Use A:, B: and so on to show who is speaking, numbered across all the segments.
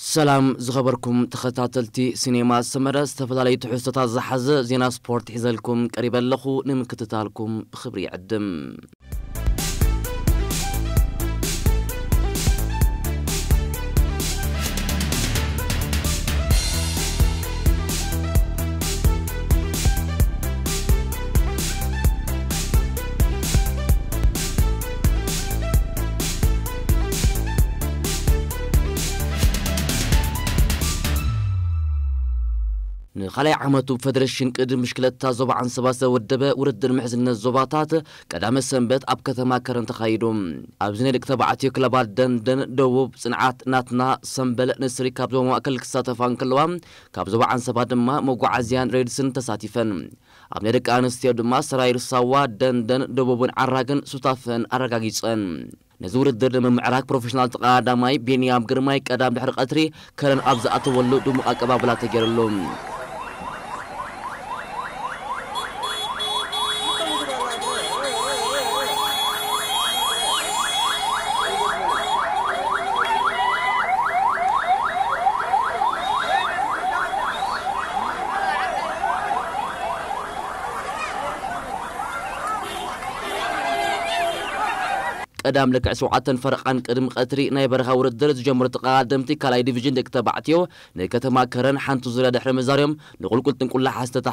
A: سلام زخبركم تخطاتلتي سينما سمرة استفدالي تحوستات زحزة زينا سبورت حزلكم قريبا لخو نمكتتالكم بخبري عدم ንኻልይ ዓመቱ ብፌደሬሽን ቅድም ምሽክለታ ዞባ ዓንሰባ ዝተወደበ ውድድር ምሕዝነት ዞባታት ቀዳመ ሰንበት ኣብ ከተማ ከረን ተኻይዱ ኣብዚ ናይ ደቂ ተባዕትዮ ክለባት ደንደን ደቡብ ፅንዓት ናትና ሰንበል ንስሪ ካብ ዞባ ማእከል ክሳተፋን ከለዋ ካብ ዞባ ዓንሰባ ድማ መጓዓዝያን ሬድስን ተሳቲፈን ኣብ ናይ ደቂ ኣንስትዮ ድማ ሰራይር ሳዋ ደንደን ደቡብን ዓራግን ሱታፍን ኣረጋጊፀን ነዚ ውድድር ንምምዕራግ ፕሮፌሽናል ተቀዳዳማይ ቤንያም ግርማይ ቀዳም ድሕሪ ቀትሪ ከረን ኣብ ዝኣተወሉ ድሙቕ ኣቀባብላ ተገይሩሉ قدام لك سوعات فرقان قدم قطري ناي برخا وردر جمهور تقادمتي كلاي ديفيجن دك تبعتيو نكتما كرن حنتو زرا دحر مزاريم نقول كل تنقول لا حاسته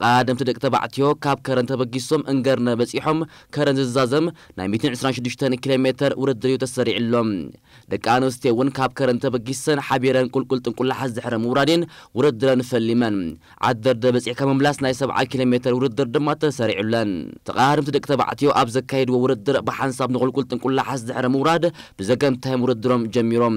A: تقدم تدق تبعتيو كاب كرن تبقيسهم انقرنا بسيحهم كرن زازم ناي 226 كيلومتر وردريو تسريع لهم دقانو ستيون كاب كرن تبقيسن حبيرن كل كل تنقل حز دحر مورادين وردرن فليمن عدر دبسيح كمملاس ناي 7 كيلومتر وردر دما تسريع لن تقدم تدق تبعتيو اب ورد در بحنساب نقول كل تنقل حز دحر تهم ورد درم جميرهم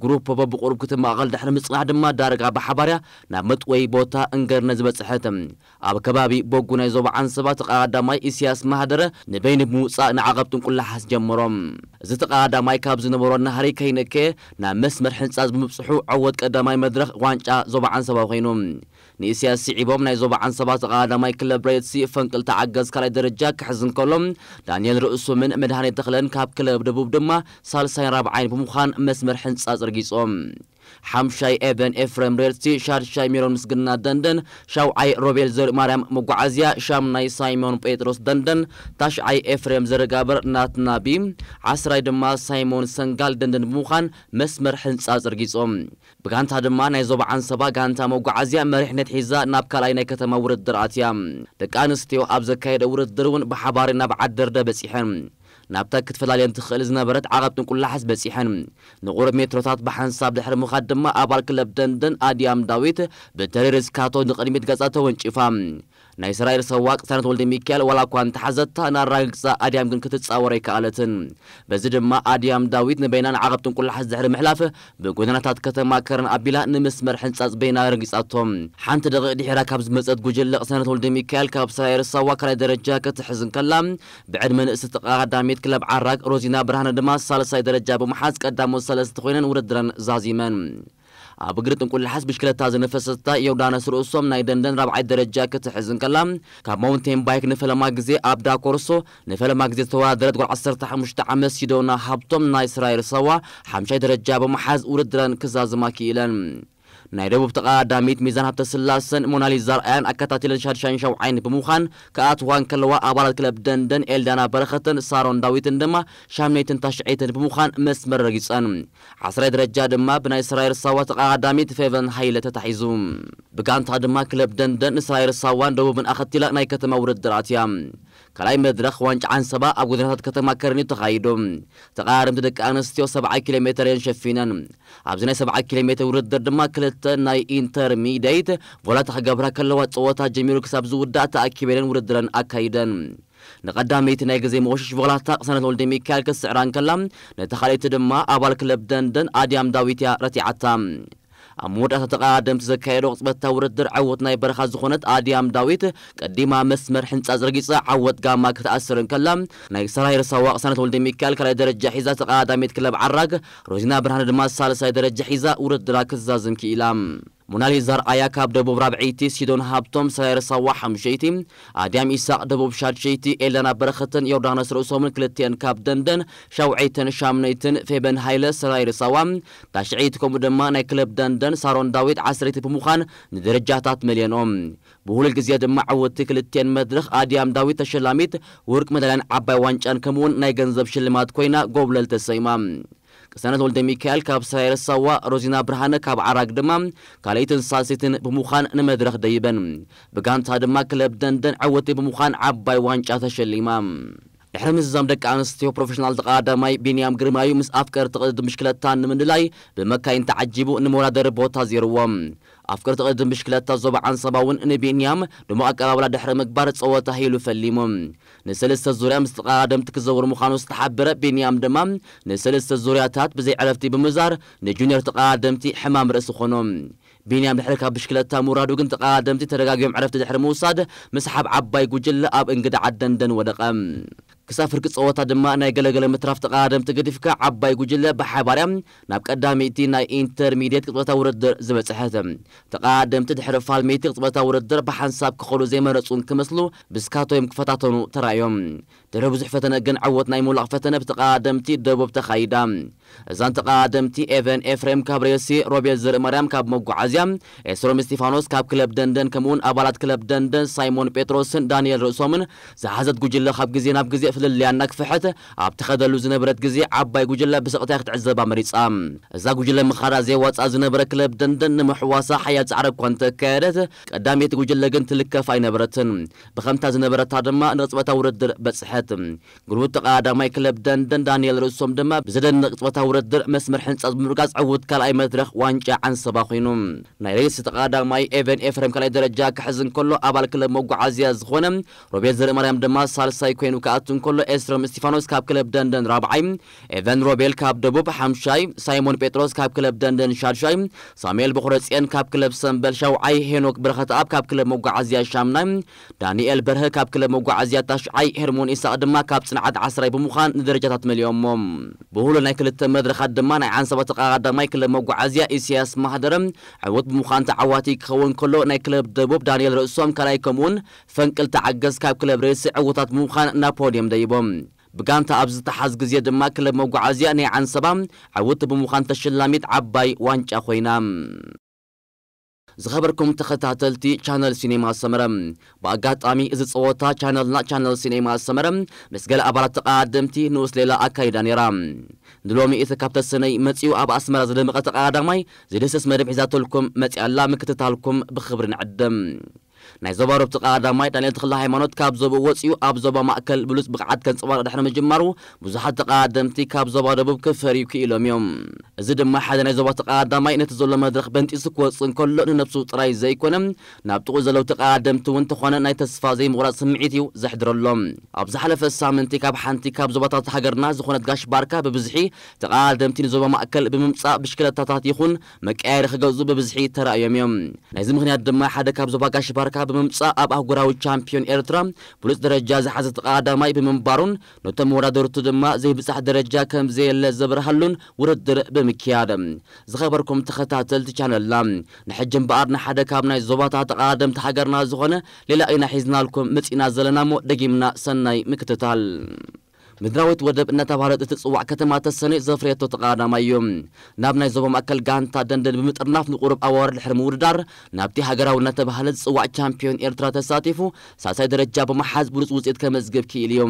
A: جروب باب قرب كتب معقل دحر مصنع دم دارك أبا حبارة نمت وي بوتا انجر نزبة صحتم أبا كبابي بوجنا يزوب عن سبات قاعدة ماي إسياس مهدرة نبين بموسى نعقبتم كل حس جمرم زت قاعدة ماي كابز نبرون نهري كينك نمس مرحن ساز بمبصحو عود قاعدة ماي مدرخ وانجا زوب عن سبا خينهم ንእስያስ ስዒቦም ናይ ዞባ ዓንሰባ ተቓዳማይ ክለብ ብሬድሲ ፈንቅል ተዓገዝ ካልኣይ ደረጃ ክሕዝን ከሎም ዳንኤል ርእሱምን መድሃኔ ተኽለን ካብ ክለብ ደቡብ ድማ ሳልሳይን ራብዓይን ብምዃን መስመር ሕንፃ ኣስርጊፆም ሓምሻይ ኤቨን ኤፍረም ሬርሲ ሻድሻይ ሜሮን ምስግና ደንደን ሻውዓይ ሮቤል ዘር ማርያም መጓዓዝያ ሻምናይ ሳይሞን ጴጥሮስ ደንደን ታሽዓይ ኤፍሬም ዘረጋበር ናትናቢ ዓስራይ ድማ ሳይሞን ሰንጋል ደንደን ብምዃን መስመር ሕንፃ ፅርጊፆም ብጋንታ ድማ ናይ ዞባ ዓንሰባ ጋንታ መጓዓዝያ መሪሕነት ሒዛ ናብ ካልኣይ ናይ ከተማ ውርድር ኣትያ ደቂ ኣንስትዮ ኣብ ዘካየደ ውርድር እውን ብሓባሪ ናብ ዓደርደ በፂሐን نابتا كتفلالي انتخيل زنبرت عقبتن كل حس بسيحن نقرب متروتات بحنساب دحر مخدمة أبال كلب دندن آديام داويت بتريرز كاتو نقرمت غزاتو وانشفام ናይ እስራኤል ሰዋቅ ሳነት ወልደ ሚካኤል ዋላ እኳ እንተሓዘታ ናራግፃ ኣድያም ግን ክትፃወረይ ከኣለትን በዚ ድማ ኣድያም ዳዊት ንበይናን ዓቐብትን ቁላሓት ዝሕሪ ምሕላፍ ብጎደናታት ከተማ ከረን ኣቢላ ንመስመር ሕንፃፅ በይና ረጊፃቶም ሓንቲ ደቂቕ ድሒራ ካብ ዝመፀት ጉጅለ ቅሳነት ወልደ ሚካኤል ካብ እስራኤል ሳዋ ካልኣይ ደረጃ ክትሕዝን ከላ ብዕድመ ንእስቲ ተቐዳሚት ክለብ ዓራቅ ሮዚና ብርሃነ ድማ ሳልሳይ ደረጃ ብምሓዝ ቀዳሞት ሰለስተ ኮይነን ውድድረን ዛዚመን ኣብ እግሪ ጥንቁል ሓስ ብሽክለታ ዝነፈሰታ የውዳነስ ርእሶም ናይ ደንደን ራብዓይ ደረጃ ክትሕዝን ከላ ካብ ማውንቴን ባይክ ንፈለማ ግዜ ኣብ ዳኮርሶ ንፈለማ ግዜ ዝተወዳደረት ጓል 15 ዓመት ሲዶና ሃብቶም ናይ እስራኤል ሰዋ ሓምሻይ ደረጃ ብምሓዝ ውድድረን ክዛዝማ ክኢለን نايروب تقا داميت ميزان هبت سلاسن موناليزار آن أكتاتيلن شادشان شوعين بموخان كأتوان كلوا أبالات كلب دندن إلدانا برختن سارون داويتن دما شامنيتن تشعيتن بموخان مسمر رجيسان عسر درجة دما بنا إسرائيل سوا تقا داميت فيفن حيلة تحيزوم بقانتا دما كلب دندن إسرائيل سوا دوبن أختيلا نايكتما ورد دراتيام ካልኣይ መድረኽ ዋንጫዓን ሰባ ኣብ ጎደናታት ከተማ ከርኒ ተኻይዱ ተቃራርምቲ ደቂ ኣንስትዮ 70 ኪሎ ሜትር እየን ሸፊነን ኣብዚ ናይ 70 ኪሎ ሜትር ውድድር ድማ ክልተ ናይ ኢንተርሚደይት ቮላታ ክገብራ ከለዋ ፀወታ ጀሚሩ ክሳብ ዝውዳእ ተኣኪበንን ውድድረን ኣካይደን ንቐዳመይቲ ናይ ግዜ መቆሸሽ ቮላታ ቅሰነት ወልደ ሚካኤል ክስዕራን ከላ ነቲ ካልእቲ ድማ ኣባል ክለብ ደንደን ኣድያም ዳዊት እያ ረቲዓታ ኣብ መወዳእታ ተቓዳድምቲ ዘካየደ ቅፅበታ ውድድር ዓወት ናይ በረኻ ዝኾነት ኣድያም ዳዊት ቀዲማ መስመር ሕንፃ ዝረጊፀ ዓወት ጋማ ክትኣስርን ከላ ናይ ሰራይ ርሳዋ ቅሳነት ወልደ ሚካኤል ካልኣይ ደረጃ ሒዛ ተቓዳሚት ክለብ ዓራግ ሮዚና ብርሃነ ድማ ሳልሳይ ደረጃ ሒዛ ውድድራ ክትዛዝም ክኢላ مونالي زرኣያ ካብ ደቡብ ራብዒይቲ ሲዶን ሃብቶም ሰላይርሰዋ ሓሙሸይቲ ኣድያም ኢሳቅ ደቡብ ሻድሸይቲ ኤለና በረኸትን ዮርዳኖስ ርእሶምን ክልትኤን ካብ ደንደን ሻውዐይትን ሻምነይትን ፌበን ሃይለ ሰላይርሰዋ ታሽዐይቲ ከምኡ ድማ ናይ ክለብ ደንደን ሳሮን ዳዊት ዓስረይቲ ብምዃን ንደረጃታት መልየኖም ብሁሉ ግዜ ድማ ዓወቲ ክልትኤን መድረኽ ኣድያም ዳዊት ተሸላሚት ውርቅ መዳልያን ዓባይ ዋንጫን ከምኡውን ናይ ገንዘብ ሽልማት ኮይና ጎብለል ተሰይማ كسانت ولد ميكال كاب سائر سوا روزينا برهان كاب عراق دمام كاليتن ساسيتن بموخان نمدرخ ديبن بقانت هادما كلب دندن عوتي بموخان عباي وانشا تشليمام إحرام الزام دك أنستيو بروفيشنال دك آدماي بينيام غرمايو مس أفكار تقدد مشكلة تان من اللاي بمكا ين تعجيبو نمونا در بو تازيروام أفكار تقدد مشكلة تازوب عن صباون إن بينيام لما أكرا ولا دحرمك بارت صوة تهيلو فليمو نسلست الزوريا مستقادمت كزور مخانوس تحبر بينيام دمام نسلست الزورياتات بزي علفتي بمزار تقادم تقادمتي حمام رأس خنوم بينيام دحرك بشكلتا مرادو كنت تقادم ترقاقيم عرفت دحر موساد مسحب عباي قجل أب انقد عدن دن ودقم ክሳብ ፍርቂ ፀወታ ድማ ናይ ገለገለ ምትራፍ ተቃደምቲ ገዲፍካ ዓባይ ጉጅለ ብሓባርያ ናብ ቀዳሚ እቲ ናይ ኢንተርሚድየት ቅፅበታ ውድድር ዝበፅሐት ተቃደምቲ ድሕሪ ፋልሜቲ ቅፅበታ ውድድር ብሓንሳብ ክኸሉ ዘይመረፁን ክመስሉ ብስካቶም ክፈታተኑ ተራእዮም ድሕሪ ብዙሕ ፈተነ ግን ዓወት ናይ ሙላቕ ፈተነ ብተቃደምቲ ደቡብ ተኻይዳ እዛን ተቃደምቲ ኤቨን ኤፍሬም ካብ ሬሲ ሮቤል ዘርኢ ማርያም ካብ መጓዓዝያ ኤስሮም ስጢፋኖስ ካብ ክለብ ደንደን ከምኡውን ኣባላት ክለብ ደንደን ሳይሞን ጴጥሮስን ዳንኤል ርእሶምን ዝሓዘት ጉጅለ ካብ ግዜ ናብ ግዜ ዘፍልልያና ክፍሕተ ኣብ ተኸደሉ ዝነበረት ግዜ ዓባይ ጉጅለ ብስቕታ ክትዕዘባ መሪፃ እዛ ጉጅለ ምኻዳ ዘይዋፃ ዝነበረ ክለብ ደንደን ንምሕዋሳ ሓያል ፃዕረ እኳ እንተካየደት ቀዳሜቲ ጉጅለ ግን ትልከፍ ኣይነበረትን ብኸምታ ዝነበረታ ድማ ንቕፅበታ ውርድር በፅሐት ጉልቡት ተቀዳዳማይ ክለብ ደንደን ዳንኤል ርእሶም ድማ ብዘደኒ ቅፅበታ ውርድር መስመር ሕንፃ ብምርጋፅ ዕውት ካልኣይ መድረኽ ዋንጫ ዓንሰባ ኮይኑ ናይ ሬስ ተቀዳዳማይ ኤቨን ኤፍረም ካልኣይ ደረጃ ክሕዝን ከሎ ኣባል ክለብ መጓዓዝያ ዝኾነ ሮቤል ዘርኢ ማርያም ድማ ሳልሳይ ኮይኑ ከኣቱን كله إسرام ستيفانوس كاب كلب دندن رابعي إيفان روبيل كاب دبوب حمشاي سايمون بيتروس كاب كلب دندن شارشاي ساميل بخورسيان كاب كلب سنبلشاو عي هينوك برخت أب كاب كلب موقع عزيا شامنا دانيال بره كاب كلب موقع عزيا تشعي هرمون إساء دما كاب سنعد عسري بمخان درجات مليون مم بهولو تمدر التمدرخ دما ناي عنصبة تقاعد ماي كلب موقع عزيا إسياس مهدرم عوض بمخان تعواتي كخون كله ناي كلب دبوب دانيال رؤسوم كلايكمون فنكل تعجز كاب كلب ريس عوطات مخان نابوليوم ተለይቦም ብጋንታ ኣብ ዝተሓዝ ግዜ ድማ ክለብ መጓዓዝያ ናይ ዓንሰባ ዓወቲ ብምዃን ተሸላሚት ዓባይ ዋንጫ ኮይና ዝኸበርኩም ተኸታተልቲ ቻነል ሲኔማ ሰመረ ብኣጋጣሚ እዚ ፀወታ ቻነልና ቻነል ሲኔማ ሰመረ ምስ ገለ ኣባላት ተቃዳድምቲ ንኡስ ሌላ ኣካይዳ ነይራ ንሎሚ እቲ ካብተ ሰነይ መጺኡ ኣብ ኣስመራ ዝደምቐ ተቃዳዳማይ ዝደሰስ መደብ ሒዛተልኩም መጺኣላ ምክትታልኩም ብኽብሪ ንዕድም نیز زبر رو تقریبا دمای تنها داخل حیوانات کاب زب و وسیو آب زب ماکل بلوس بقعد کن زبر دحنا مجمرو بزحت تقریبا دمتی کاب زب را ببکفری کیلومیم زدم محد نیز زبر تقریبا دمای نت زلما درخ بنتی سکوت صن کل لون نبسوت رای زی کنم نبتو زلوا تقریبا دمتو ون تخوان نیت سفازی مورا سمعیتیو زحدرالم آب زحلف سامنتی کاب حنتی کاب زب تات حجر ناز خونت گاش بارکه ببزحی تقریبا دمتی نیز زب ماکل بممسا بشکل تاتاتی خون مکعیر خجوز ببزحی ترا ایمیم نیز مخنی دمای حد کاب زب گاش بارکه ብምምጻእ ኣብ ኣህጉራዊ ቻምፒዮን ኤርትራ ብሉፅ ደረጃ ዝሓዘ ተቐዳማይ ብምንባሩን ነቶም ወዳደርቱ ድማ ዘይብፃሕ ደረጃ ከም ዘየለ ዘብርሃሉን ውድድር ብምክያድ ዝኸበርኩም ተኸታተልቲ ቻነልና ንሕጂ እምበኣር ንሓደ ካብ ናይ ዞባታት ተቐዳምቲ ሃገርና ዝኾነ ሌላ ኢና ሒዝናልኩም መፂና ዘለና እሞ ደጊምና ሰናይ ምክትታል ምድራዊት ወደብ እናተባህለት እትጽዋዕ ከተማ ተሰኒዕ ዘፍርየቶ ተቃዳማ እዩ ናብ ናይ ዞባ ማእከል ጋንታ ደንደን ብምጥርናፍ ንቁሩብ ኣዋርድ ድሕሪ ምውድዳር ናብቲ ሃገራዊ እናተባህለ ዝፅዋዕ ቻምፒዮን ኤርትራ ተሳቲፉ ሳሳይ ደረጃ ብምሓዝ ብሉፅ ውፅኢት ከመዝግብ ክኢል እዩ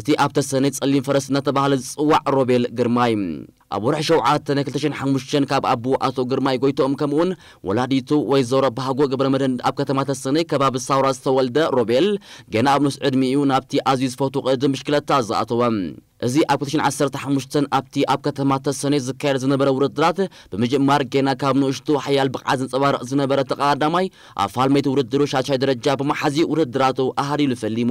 A: እቲ ኣብ ተሰኒዕ ጸሊም ፈረስ እናተባህለ ዝፅዋዕ ሮቤል ግርማይ አቡርሕ ሸውዓተ ናይ 2005 ካብ ኣቦ ኣቶ ግርማይ ጎይቶኦም ከምኡውን ወላዲቱ ወይዘሮ ባሃጎ ገብረ መድህን ኣብ ከተማ ተስኒ ከባቢ ሳውራ ዝተወልደ ሮቤል ገና ኣብ ንስ ዕድሚኡ ናብቲ ኣዝዩ ዝፈቱ ቅድም ምሽክለታ ዝኣተወ እዚ ኣብ 2015 ኣብቲ ኣብ ከተማ ተሰነ ዝካየድ ዝነበረ ውድድራት ብምጅማር ጌና ካብ ንእሽቱ ሓያል ብቕዓት ዘንፀባርቕ ዝነበረ ተቐዳማይ ኣብ ፋልሜቲ ውድድሩ ሻሻይ ደረጃ ብመሓዚ ውድድራቱ ኣሃዲሉ ፈሊሙ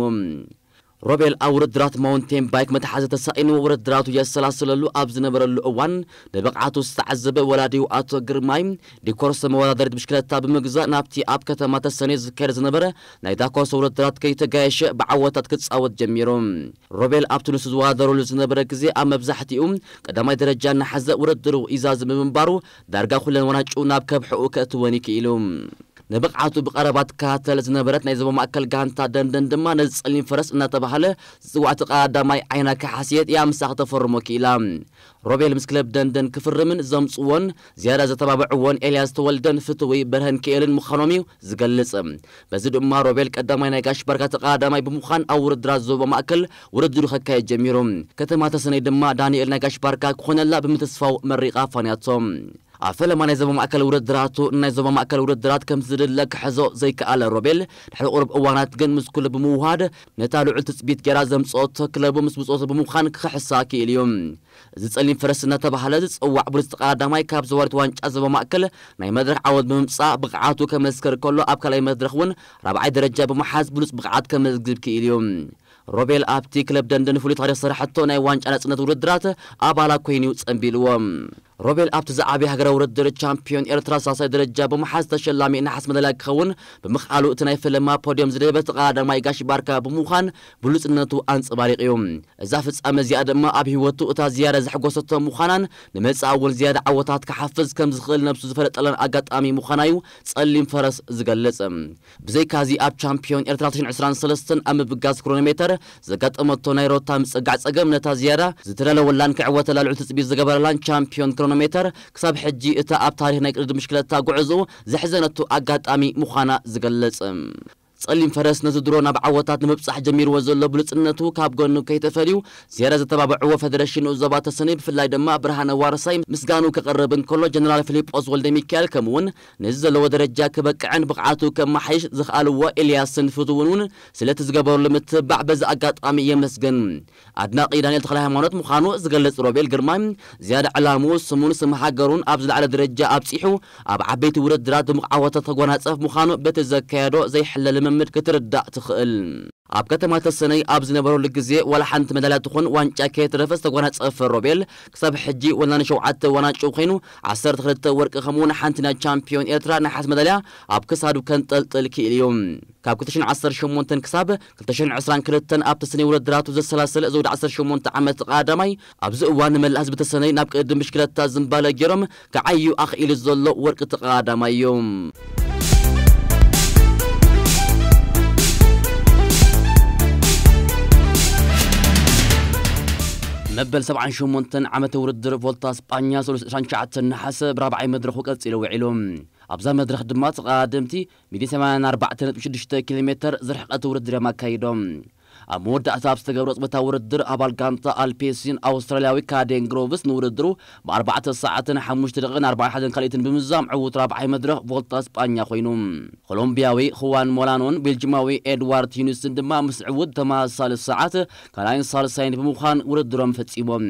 A: روبيل أورد درات مونتين بايك متحازة السائن وورد دراتو يسلاسل اللو أبز نبر اللو أوان دبقعاتو استعزب ولاديو آتو قرمايم دي كورس مولا دارد مشكلة تاب مقزا نابتي آب كتمات السنة زكير زنبر نايدا كورس ورد درات كي تقايش بعواتات كتس أود جميروم روبيل أبتنو سدوا دارو لزنبر كزي أما بزحتي أم قدما درجان نحزة ورد درو إزاز ممبارو دارقا خلان وناجو ناب كبحو كأتواني كإلوم نبقعاتو بقربات كاتل زنبرت نيزبو ما ماكل غانتا دن دما نزصلين فرس ان تبهله زوعتو قادماي عينك حسيت يا مساخ تفرمو كيلا روبيل مسكلب دن دندن كفرمن زمصون زياده زتبابعون الياس تولدن فتوي برهن كيلن مخانومي زغلص بزيد دما روبيل قدماي ناي غاش بركات قادماي بمخان أو رازو اورድራ ዞባ ማእከል ውድድሩ ከካየድ ጀሚሮም ከተማ ተሰነይ ድማ ዳንኤል ነጋሽ ባርካ ክኾነላ ብምተስፋው መሪቃ ፋንያቶም عفلا ما نزبا ما أكل ورد دراتو نزبا ما أكل ورد درات كم زر لك حزو زي كألا روبيل نحن قرب أوانات جن مس كل بموهاد نتالو عل تسبيت جرازم صوت كلب مس بصوت بموخان كحساكي اليوم زد سألين فرس نتا بحلدس أو عبر استقاد ماي كاب زوارت وان جازبا ما أكل ناي مدرخ عود بمصا بقعاتو كم سكر كله أبكل أي مدرخ ون رابع درجة بمحاز بلس بقعات كم زجب كي اليوم روبيل أبتي كلب دندن فولي طريق صراحة توني وانج أنا سنة ورد دراته أبالا كوينيوتس أمبيلوام ሮቤል ኣብቲ ዝዓበ ሃገራዊ ውድድር ቻምፒዮን ኤርትራ ሳሳይ ደረጃ ብምሓዝ ተሸላሚ እናሓስ መደላ ክኸውን ብምኽኣሉ እቲ ናይ ፈለማ ፖዲዮም ዝደበ ተቐዳዳማይ ጋሽ ባርካ ብምዃን ብሉፅነቱ ኣንፀባሪቕ እዩ እዛ ፍጻመ እዚኣ ድማ ኣብ ሂወቱ እታ ዝያደ ዘሕጎሰቶ ምዃናን ንመፃኢ እውን ዝያደ ዓወታት ክሓፍዝ ከም ዝኽእል ነብሱ ዝፈለጠለን ኣጋጣሚ ምዃና እዩ ጸሊም ፈረስ ዝገልጽ ብዘይካዚ ኣብ ቻምፒዮን ኤርትራ 2023 ኣብ ምብጋዝ ክሮኖ ሜተር ዘጋጠመቶ ናይ ሮታ ምፅጋዕ ፀገም ነታ ዝያዳ ዝተደለወላን ክዕወተላ ልዑል ትፅቢት ዝገበረላን ቻምፒዮን كيلومتر كساب حجي إتا أب تاريخ نايك مشكلة تا قعزو زحزنتو أقات أمي مخانا زغلس صلیم فرس نزد درون آب عوتات نمیپسح جمیر و زل بلوت انتو کاب گونو که تفریو زیارت تباع عو فدرشین از زبات سنیب فلای دم ابرهان وارسای مسگانو که قربن جنرال فلیپ آزول دمیکال کمون نزل و درج جک بک عن بقعتو کم حیش ذخال و الیاسن فتوونون سلت زجبار لمت بعبز آگات آمیه مسگن عدنا قیدانی تخله مانات مخانو زغلت روبل گرمان زیاد علاموس سمون سمح قرون آبز علی درج جا آبسیحو ورد درادم عوتات قوانات صف مخانو بتزکارو زی حلل حمد كتر الدع تخيل عب كتما تسني أبزنا برو لجزي ولا حنت مدلة تخن وان جاكيت رفس تقوانا تسأفر روبيل كسب حجي ولا نشو عدت وانا تشوخينو عصر تخلط ورق خمون حنتنا تشامبيون إيرترا نحس مدلة عب كسادو كان تلتل كي اليوم كاب كتشن عصر شمون تن كسب كتشن عصران كرتن أب تسني ولد دراتو زي السلاسل زود عصر شمون تعمت قادمي أب زقوان من الأزبة تسني نابك إدو مشكلة تازن بالا كعيو أخ إلي الزلو تقادمي يوم مبل سبعا شمونتن عمته ورد درب فولتا اسبانيا سولو سان شعات النحاس برابعي مدرخ وقت سيلو علوم ابزا مدرخ دمات قادمتي ميدي سمان اربعة تنت وشدشتا كيلومتر زرحقات ورد درب ما ኣብ መወዳእታ ኣብ ዝተገብረ ፅበታ ውርድር ኣባል ጋንታ ኣልፔሲን ኣውስትራልያዊ ካዴን ግሮቭስ ንውርድሩ ብኣርባዕተ ሰዓትን ሓሙሽተ ደቂን ኣርባዕን ሓደን ካልኦትን ብምዛም ዕውት ራብዓይ መድረኽ ቮልታ ስጳኛ ኮይኑ ኮሎምቢያዊ ሁዋን ሞላኖን ቤልጅማዊ ኤድዋርድ ዩኒስን ድማ ምስ ዕውት ተመሳሳሊ ሰዓት ካልኣይን ሳልሳይን ብምዃን ውርድሮም ፈጺሞም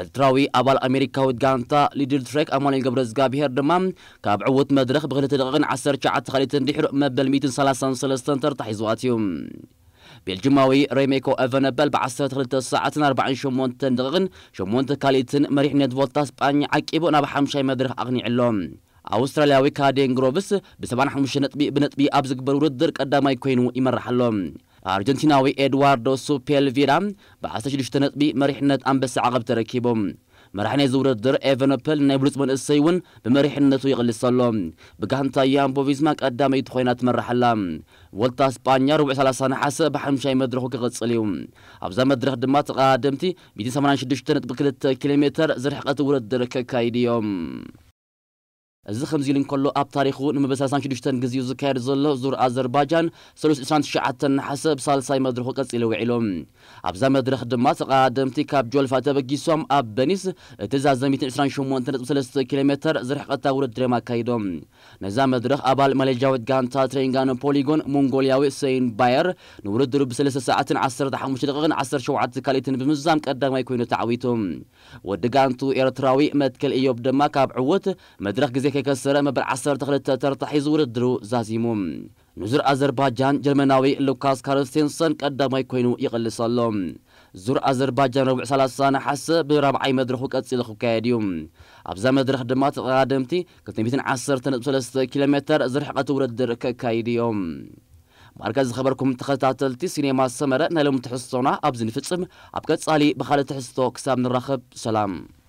A: ኤርትራዊ ኣባል ኣሜሪካዊት ጋንታ ሊድር ትሬክ ኣማኑኤል ገብረ እግዚኣብሔር ድማ ካብ ዕውት መድረኽ ብ2 ደቂቕን 19 ካልኦትን ድሕሪ መበል 133 ተርታሒዝዋት እዩ ቤልጅማዊ ሬሜኮ ኤቨነ በል ብ12 ሰዓትን 48 ደቂቕን 8 ካሊእትን መሪሕነት ቮልታ ስጳኝ ዓቂቡ ናብ ሓምሻይ መድረኽ ኣቕኒዕሎም ኣውስትራልያዊ ካዴን ግሮቭስ ብ75 ነጥቢ ብነጥቢ ኣብ ዝግበር ውድድር ቀዳማይ ኮይኑ ይመርሓሎ ኣርጀንቲናዊ ኤድዋርዶ ሱፔልቪራ ብ16 ነጥቢ መሪሕነት ኣንበሳ ዓቐብ ተረኪቦም مرحنا زور در إيفن أبل نبلس من السيون بمريح النتو يغل الصلوم بقهن تايام بوفيزماك أدام يدخوينات مرحلا ولتا اسبانيا ربع سلاسة نحاسة بحمشاي مدرخو كغتصليوم ابزار مدرخ دمات قادمتي 286 بکلت کیلومتر زرحقة ورد در کایدیم از خم زیلین کل آب تاریخو نمی‌بسازند که دوستان کدیشتن گزیوز کار زل زور آذربایجان سرود اسرائیل شعات حسب سال سای مدرخ قص ایلو آب زم مدرخ دماس تی کاب جول فتا و گیسوم آب بنیس تز تزاز میتن اسان شمون تنت سالست کیلومتر زرح قطع ورد درما کیدم. نزام مدرخ آبال مال جاود گانتا ترینگان پولیگون مونگولیاوی سین بایر نورد درب سلست ساعت عصر دحمش دقیقن عصر شوعت کالیتن بمزام قدام ایکوینو تعویتم و دگان تو ایرتراوی متکل ایوب دما کاب عوت مدرخ گزی ከይከሰረ መበል 12 ተርታሒ ዝውድድሩ ዛዚሙ ንዙር ኣዘርባጃን ጀርመናዊ ሉካስ ካርልስቴንሰን ቀዳማይ ኮይኑ ይቕልስ ኣሎ ዙር ኣዘርባጃን ረቡዕ 30 ናሓሰ ብራብዓይ መድረኹ ቀፂሉ ክካየድ እዩ ኣብዛ መድረኽ ድማ ተቐዳድምቲ 213 ኪሎ ሜትር ዝርሕቐት ውድድር ከካይድ እዮም ماركز خبركم تخطاتلتي سينما السمرة نالوم تحصونا أبزن فتصم أبقى تسالي بخالة تحصتو كسام نرخب سلام